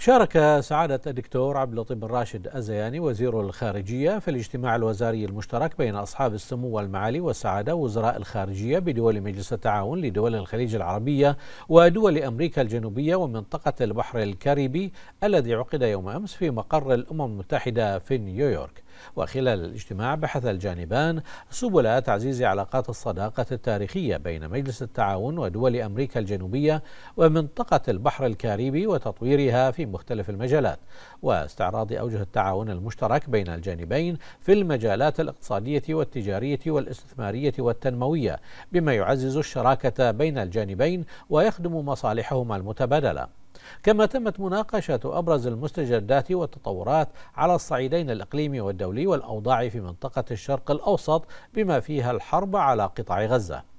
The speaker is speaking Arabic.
شارك سعادة الدكتور عبد اللطيف بن راشد الزياني وزير الخارجية في الاجتماع الوزاري المشترك بين أصحاب السمو والمعالي والسعادة وزراء الخارجية بدول مجلس التعاون لدول الخليج العربية ودول أمريكا الجنوبية ومنطقة البحر الكاريبي الذي عقد يوم أمس في مقر الأمم المتحدة في نيويورك وخلال الاجتماع بحث الجانبان سبل تعزيز علاقات الصداقة التاريخية بين مجلس التعاون ودول أمريكا الجنوبية ومنطقة البحر الكاريبي وتطويرها في مختلف المجالات واستعراض أوجه التعاون المشترك بين الجانبين في المجالات الاقتصادية والتجارية والاستثمارية والتنموية بما يعزز الشراكة بين الجانبين ويخدم مصالحهما المتبادلة كما تمت مناقشة أبرز المستجدات والتطورات على الصعيدين الإقليمي والدولي والأوضاع في منطقة الشرق الأوسط بما فيها الحرب على قطاع غزة